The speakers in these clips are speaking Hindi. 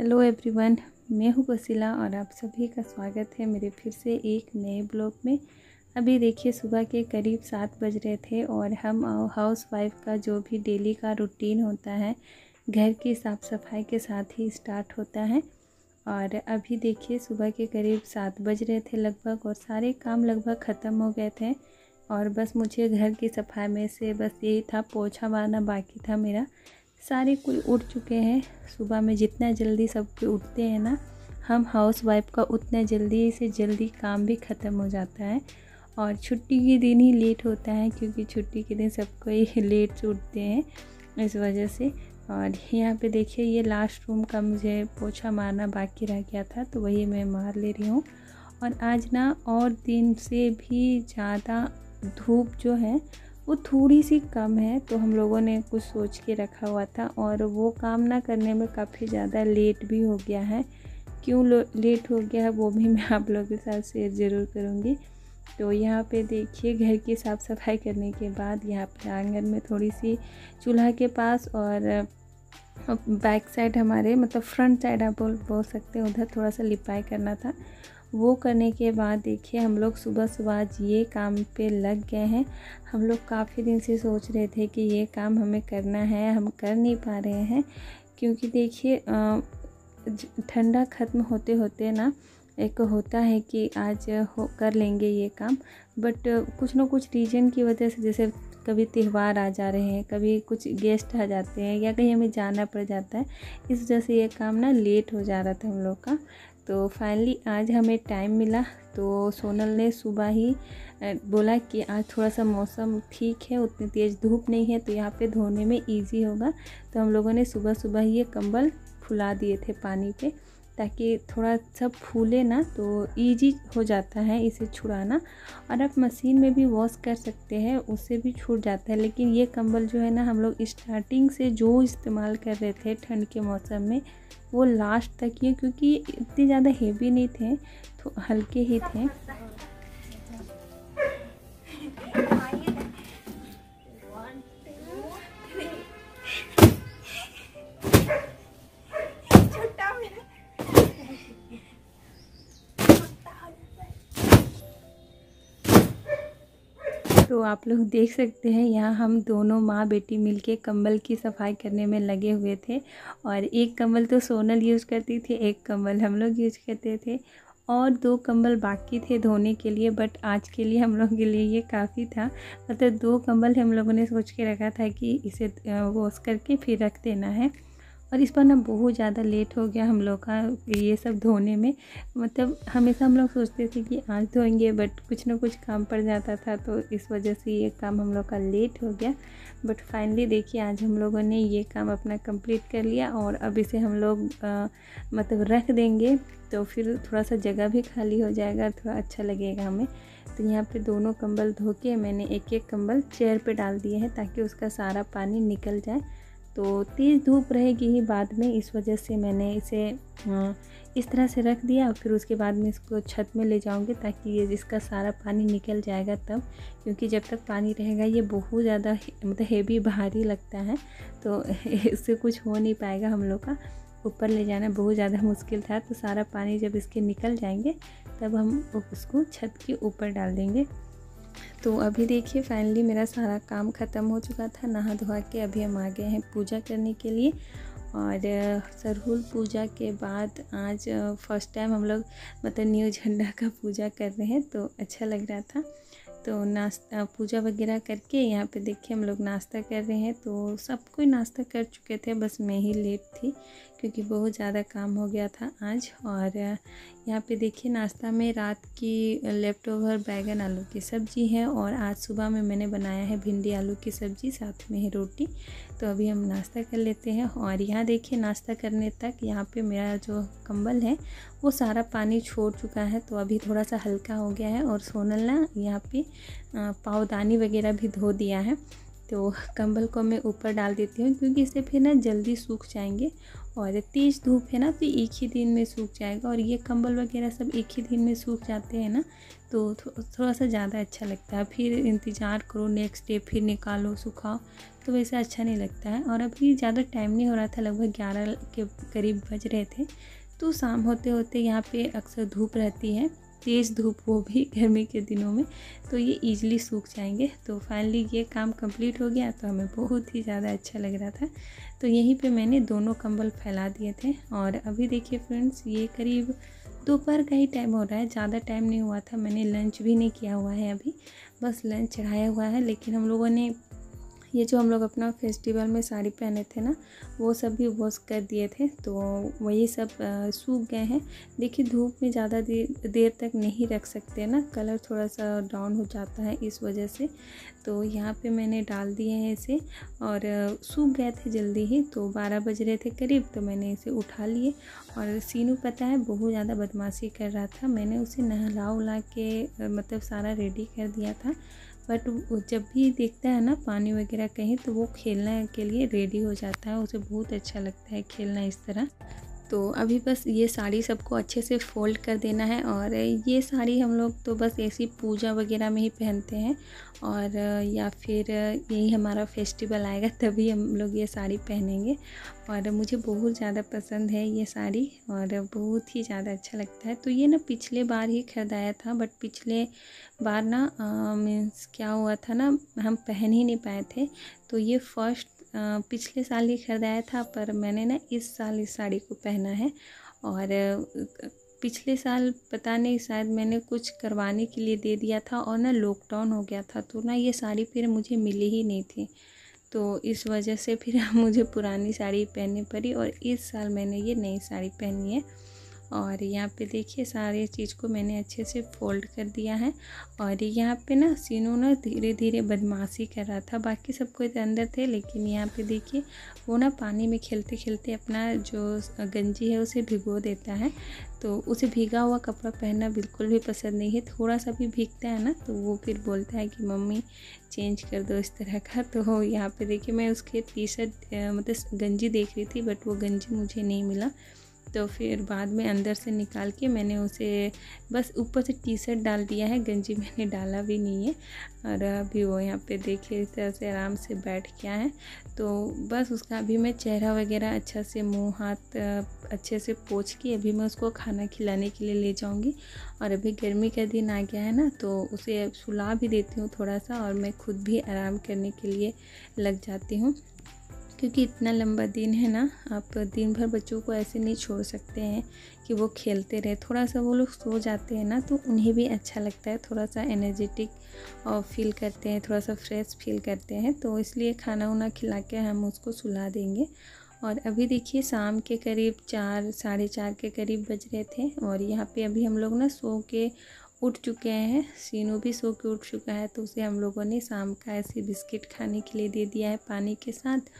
हेलो एवरीवन मैं हूँ वसीला और आप सभी का स्वागत है मेरे फिर से एक नए ब्लॉग में अभी देखिए सुबह के करीब सात बज रहे थे और हम हाउस वाइफ का जो भी डेली का रूटीन होता है घर की साफ़ सफाई के साथ ही स्टार्ट होता है और अभी देखिए सुबह के करीब सात बज रहे थे लगभग और सारे काम लगभग ख़त्म हो गए थे और बस मुझे घर की सफाई में से बस यही था पोछा मारना बाकी था मेरा सारे कोई उठ चुके हैं सुबह में जितना जल्दी सब कोई उठते हैं ना हम हाउस वाइफ का उतना जल्दी से जल्दी काम भी ख़त्म हो जाता है और छुट्टी के दिन ही लेट होता है क्योंकि छुट्टी के दिन सब कोई लेट से उठते हैं इस वजह से और यहाँ पे देखिए ये लास्ट रूम का मुझे पोछा मारना बाकी रह गया था तो वही मैं मार ले रही हूँ और आज ना और दिन से भी ज़्यादा धूप जो है वो थोड़ी सी कम है तो हम लोगों ने कुछ सोच के रखा हुआ था और वो काम ना करने में काफ़ी ज़्यादा लेट भी हो गया है क्यों लेट हो गया है वो भी मैं आप लोगों के साथ शेयर ज़रूर करूँगी तो यहाँ पे देखिए घर की साफ़ सफाई करने के बाद यहाँ पे आंगन में थोड़ी सी चूल्हा के पास और बैक साइड हमारे मतलब फ्रंट साइड आप बोल बोल सकते हैं उधर थोड़ा सा लिपाई करना था वो करने के बाद देखिए हम लोग सुबह सुबह आज ये काम पे लग गए हैं हम लोग काफ़ी दिन से सोच रहे थे कि ये काम हमें करना है हम कर नहीं पा रहे हैं क्योंकि देखिए ठंडा ख़त्म होते होते ना एक होता है कि आज हो कर लेंगे ये काम बट कुछ ना कुछ रीजन की वजह से जैसे कभी त्यौहार आ जा रहे हैं कभी कुछ गेस्ट आ जाते हैं या कहीं हमें जाना पड़ जाता है इस वजह से ये काम ना लेट हो जा रहा था हम लोग का तो फाइनली आज हमें टाइम मिला तो सोनल ने सुबह ही बोला कि आज थोड़ा सा मौसम ठीक है उतनी तेज़ धूप नहीं है तो यहाँ पे धोने में इजी होगा तो हम लोगों ने सुबह सुबह ही ये कंबल फुला दिए थे पानी पे ताकि थोड़ा सा फूले ना तो इजी हो जाता है इसे छुड़ाना और आप मशीन में भी वॉश कर सकते हैं उससे भी छूट जाता है लेकिन ये कंबल जो है ना हम लोग स्टार्टिंग से जो इस्तेमाल कर रहे थे ठंड के मौसम में वो लास्ट तक ये क्योंकि इतने ज़्यादा हेवी नहीं थे तो हल्के ही थे तो आप लोग देख सकते हैं यहाँ हम दोनों माँ बेटी मिलके कंबल की सफाई करने में लगे हुए थे और एक कंबल तो सोनल यूज़ करती थी एक कंबल हम लोग यूज करते थे और दो कंबल बाकी थे धोने के लिए बट आज के लिए हम लोग के लिए ये काफ़ी था मतलब तो दो कंबल हम लोगों ने सोच के रखा था कि इसे वॉश करके फिर रख देना है और इस बार ना बहुत ज़्यादा लेट हो गया हम लोग का ये सब धोने में मतलब हमेशा हम लोग सोचते थे कि आज धोएंगे बट कुछ ना कुछ काम पड़ जाता था तो इस वजह से ये काम हम लोग का लेट हो गया बट फाइनली देखिए आज हम लोगों ने ये काम अपना कंप्लीट कर लिया और अब इसे हम लोग आ, मतलब रख देंगे तो फिर थोड़ा सा जगह भी खाली हो जाएगा थोड़ा अच्छा लगेगा हमें तो यहाँ पे दोनों कंबल धो के मैंने एक एक कंबल चेयर पे डाल दिए हैं ताकि उसका सारा पानी निकल जाए तो तेज़ धूप रहेगी ही बाद में इस वजह से मैंने इसे इस तरह से रख दिया और फिर उसके बाद में इसको छत में ले जाऊंगी ताकि ये इसका सारा पानी निकल जाएगा तब क्योंकि जब तक पानी रहेगा ये बहुत ज़्यादा मतलब हेवी भारी लगता है तो इससे कुछ हो नहीं पाएगा हम लोग का ऊपर ले जाना बहुत ज़्यादा मुश्किल था तो सारा पानी जब इसके निकल जाएंगे तब हम उसको छत के ऊपर डाल देंगे तो अभी देखिए फाइनली मेरा सारा काम ख़त्म हो चुका था नहा धोआ के अभी हम आ गए हैं पूजा करने के लिए और सरहुल पूजा के बाद आज फर्स्ट टाइम हम लोग मतलब न्यू झंडा का पूजा कर रहे हैं तो अच्छा लग रहा था तो नाश्ता पूजा वगैरह करके यहाँ पे देखिए हम लोग नाश्ता कर रहे हैं तो सब कोई नाश्ता कर चुके थे बस मैं ही लेट थी क्योंकि बहुत ज़्यादा काम हो गया था आज और यहाँ पे देखिए नाश्ता में रात की लेफ्ट ओवर बैगन आलू की सब्ज़ी है और आज सुबह में मैंने बनाया है भिंडी आलू की सब्ज़ी साथ में है रोटी तो अभी हम नाश्ता कर लेते हैं और यहाँ देखिए नाश्ता करने तक यहाँ पे मेरा जो कंबल है वो सारा पानी छोड़ चुका है तो अभी थोड़ा सा हल्का हो गया है और सोनल ना यहाँ पे पावदानी वगैरह भी धो दिया है तो कंबल को मैं ऊपर डाल देती हूँ क्योंकि इससे फिर ना जल्दी सूख जाएंगे और तेज़ धूप है ना तो एक ही दिन में सूख जाएगा और ये कंबल वगैरह सब एक ही दिन में सूख जाते हैं ना तो थोड़ा सा ज़्यादा अच्छा लगता है फिर इंतज़ार करो नेक्स्ट डे फिर निकालो सुखाओ तो वैसे अच्छा नहीं लगता है और अभी ज़्यादा टाइम नहीं हो रहा था लगभग ग्यारह के करीब बज रहे थे तो शाम होते होते यहाँ पे अक्सर धूप रहती है तेज़ धूप वो भी गर्मी के दिनों में तो ये ईजिली सूख जाएंगे तो फाइनली ये काम कंप्लीट हो गया तो हमें बहुत ही ज़्यादा अच्छा लग रहा था तो यहीं पे मैंने दोनों कंबल फैला दिए थे और अभी देखिए फ्रेंड्स ये करीब दोपहर का ही टाइम हो रहा है ज़्यादा टाइम नहीं हुआ था मैंने लंच भी नहीं किया हुआ है अभी बस लंच चढ़ाया हुआ है लेकिन हम लोगों ने ये जो हम लोग अपना फेस्टिवल में साड़ी पहने थे ना वो सब भी वॉश कर दिए थे तो वही सब सूख गए हैं देखिए धूप में ज़्यादा देर देर तक नहीं रख सकते ना कलर थोड़ा सा डाउन हो जाता है इस वजह से तो यहाँ पे मैंने डाल दिए हैं इसे और सूख गए थे जल्दी ही तो बारह बज रहे थे करीब तो मैंने इसे उठा लिए और सीनू पता है बहुत ज़्यादा बदमाशी कर रहा था मैंने उसे नहला उला के मतलब सारा रेडी कर दिया था बट जब भी देखता है ना पानी वगैरह कहीं तो वो खेलने के लिए रेडी हो जाता है उसे बहुत अच्छा लगता है खेलना इस तरह तो अभी बस ये साड़ी सबको अच्छे से फोल्ड कर देना है और ये साड़ी हम लोग तो बस ऐसी पूजा वगैरह में ही पहनते हैं और या फिर यही हमारा फेस्टिवल आएगा तभी हम लोग ये साड़ी पहनेंगे और मुझे बहुत ज़्यादा पसंद है ये साड़ी और बहुत ही ज़्यादा अच्छा लगता है तो ये ना पिछले बार ही खरीदाया था बट पिछले बार ना मीन्स क्या हुआ था ना हम पहन ही नहीं पाए थे तो ये फर्स्ट पिछले साल ही ख़रीदाया था पर मैंने ना इस साल इस साड़ी को पहना है और पिछले साल पता नहीं शायद मैंने कुछ करवाने के लिए दे दिया था और ना लॉकडाउन हो गया था तो ना ये साड़ी फिर मुझे मिली ही नहीं थी तो इस वजह से फिर मुझे पुरानी साड़ी पहननी पड़ी और इस साल मैंने ये नई साड़ी पहनी है और यहाँ पे देखिए सारे चीज़ को मैंने अच्छे से फोल्ड कर दिया है और यहाँ पे ना सीनू ना धीरे धीरे बदमाशी कर रहा था बाकी सब कोई तो अंदर थे लेकिन यहाँ पे देखिए वो ना पानी में खेलते खेलते अपना जो गंजी है उसे भिगो देता है तो उसे भीगा हुआ कपड़ा पहनना बिल्कुल भी पसंद नहीं है थोड़ा सा भी भीगता है ना तो वो फिर बोलता है कि मम्मी चेंज कर दो इस तरह का तो यहाँ पर देखिए मैं उसके टी शर्ट मतलब गंजी देख रही थी बट वो गंजी मुझे नहीं मिला तो फिर बाद में अंदर से निकाल के मैंने उसे बस ऊपर से टी शर्ट डाल दिया है गंजी मैंने डाला भी नहीं है और अभी वो यहाँ पे देखिए इस तरह से आराम से बैठ गया है तो बस उसका अभी मैं चेहरा वगैरह अच्छा से मुंह हाथ अच्छे से पोछ के अभी मैं उसको खाना खिलाने के लिए ले जाऊँगी और अभी गर्मी का दिन आ गया है ना तो उसे सुला भी देती हूँ थोड़ा सा और मैं खुद भी आराम करने के लिए लग जाती हूँ क्योंकि इतना लंबा दिन है ना आप दिन भर बच्चों को ऐसे नहीं छोड़ सकते हैं कि वो खेलते रहे थोड़ा सा वो लोग सो जाते हैं ना तो उन्हें भी अच्छा लगता है थोड़ा सा एनर्जेटिक और फील करते हैं थोड़ा सा फ्रेश फील करते हैं तो इसलिए खाना उना खिला के हम उसको सुला देंगे और अभी देखिए शाम के करीब चार साढ़े चार के करीब बज रहे थे और यहाँ पे अभी हम लोग ना सो के उठ चुके हैं सीनू भी सो के उठ चुका है तो उसे हम लोगों ने शाम का ऐसे बिस्किट खाने के लिए दे दिया है पानी के साथ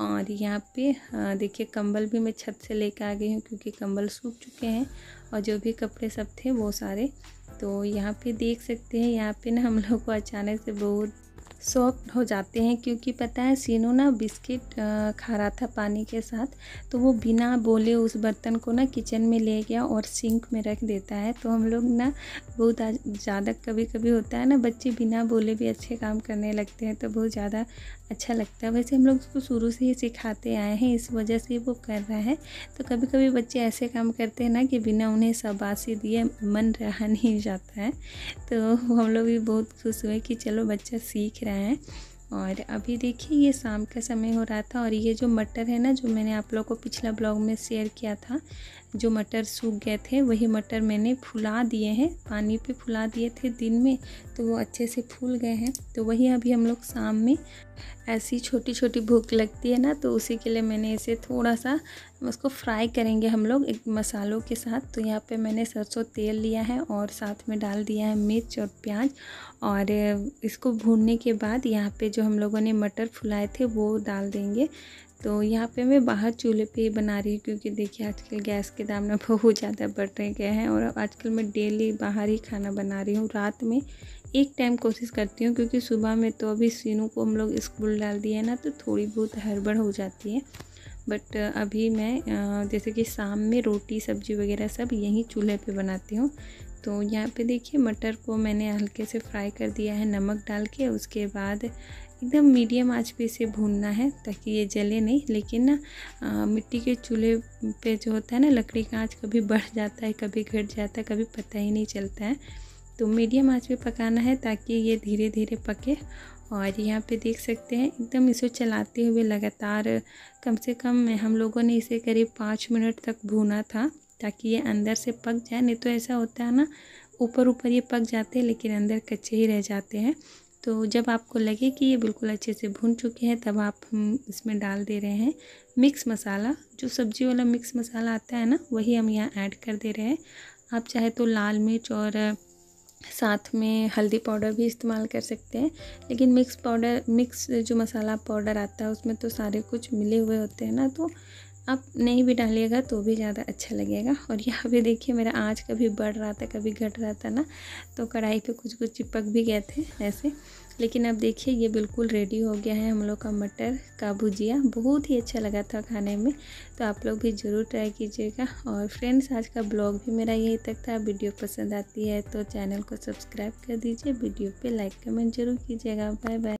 और यहाँ पे देखिए कंबल भी मैं छत से लेकर आ गई हूँ क्योंकि कंबल सूख चुके हैं और जो भी कपड़े सब थे वो सारे तो यहाँ पे देख सकते हैं यहाँ पे ना हम लोग को अचानक से बहुत सॉफ्ट हो जाते हैं क्योंकि पता है सीनू ना बिस्किट खा रहा था पानी के साथ तो वो बिना बोले उस बर्तन को ना किचन में ले गया और सिंक में रख देता है तो हम लोग ना बहुत ज़्यादा कभी कभी होता है ना बच्चे बिना बोले भी अच्छे काम करने लगते हैं तो बहुत ज़्यादा अच्छा लगता है वैसे हम लोग उसको शुरू से ही सिखाते आए हैं इस वजह से वो कर रहा है तो कभी कभी बच्चे ऐसे काम करते हैं ना कि बिना उन्हें शबासी दिए मन रहा नहीं जाता है तो हम लोग भी बहुत खुश हुए कि चलो बच्चा सीख रहा है और अभी देखिए ये शाम का समय हो रहा था और ये जो मटर है ना जो मैंने आप लोग को पिछला ब्लॉग में शेयर किया था जो मटर सूख गए थे वही मटर मैंने फुला दिए हैं पानी पे फुला दिए थे दिन में तो वो अच्छे से फूल गए हैं तो वही अभी हम लोग शाम में ऐसी छोटी छोटी भूख लगती है ना तो उसी के लिए मैंने इसे थोड़ा सा उसको फ्राई करेंगे हम लोग एक मसालों के साथ तो यहाँ पे मैंने सरसों तेल लिया है और साथ में डाल दिया है मिर्च और प्याज और इसको भूनने के बाद यहाँ पे जो हम लोगों ने मटर फुलाए थे वो डाल देंगे तो यहाँ पे मैं बाहर चूल्हे पे ही बना रही हूँ क्योंकि देखिए आजकल गैस के दाम ना बहुत ज़्यादा बढ़ रहे गए हैं और आजकल मैं डेली बाहर ही खाना बना रही हूँ रात में एक टाइम कोशिश करती हूँ क्योंकि सुबह में तो अभी सीनू को हम लोग स्कूल डाल दिए ना तो थोड़ी बहुत हड़बड़ हो जाती है बट अभी मैं जैसे कि शाम में रोटी सब्जी वगैरह सब यहीं चूल्हे पर बनाती हूँ तो यहाँ पे देखिए मटर को मैंने हल्के से फ्राई कर दिया है नमक डाल के उसके बाद एकदम मीडियम आंच पे इसे भूनना है ताकि ये जले नहीं लेकिन ना मिट्टी के चूल्हे पे जो होता है ना लकड़ी का आंच कभी बढ़ जाता है कभी घट जाता है कभी पता ही नहीं चलता है तो मीडियम आंच पे पकाना है ताकि ये धीरे धीरे पके और यहाँ पे देख सकते हैं एकदम इसे चलाते हुए लगातार कम से कम हम लोगों ने इसे करीब पाँच मिनट तक भूना था ताकि ये अंदर से पक जाए नहीं तो ऐसा होता है ना ऊपर ऊपर ये पक जाते हैं लेकिन अंदर कच्चे ही रह जाते हैं तो जब आपको लगे कि ये बिल्कुल अच्छे से भून चुके हैं तब आप हम इसमें डाल दे रहे हैं मिक्स मसाला जो सब्ज़ी वाला मिक्स मसाला आता है ना वही हम यहाँ ऐड कर दे रहे हैं आप चाहे तो लाल मिर्च और साथ में हल्दी पाउडर भी इस्तेमाल कर सकते हैं लेकिन मिक्स पाउडर मिक्स जो मसाला पाउडर आता है उसमें तो सारे कुछ मिले हुए होते हैं ना तो आप नहीं भी डालिएगा तो भी ज़्यादा अच्छा लगेगा और यहाँ पे देखिए मेरा आँच कभी बढ़ रहा था कभी घट रहा था ना तो कढ़ाई पे कुछ कुछ चिपक भी गए थे ऐसे लेकिन अब देखिए ये बिल्कुल रेडी हो गया है हम लोग का मटर का भुजिया बहुत ही अच्छा लगा था खाने में तो आप लोग भी ज़रूर ट्राई कीजिएगा और फ्रेंड्स आज का ब्लॉग भी मेरा यहीं तक था वीडियो पसंद आती है तो चैनल को सब्सक्राइब कर दीजिए वीडियो पर लाइक कमेंट जरूर कीजिएगा बाय बाय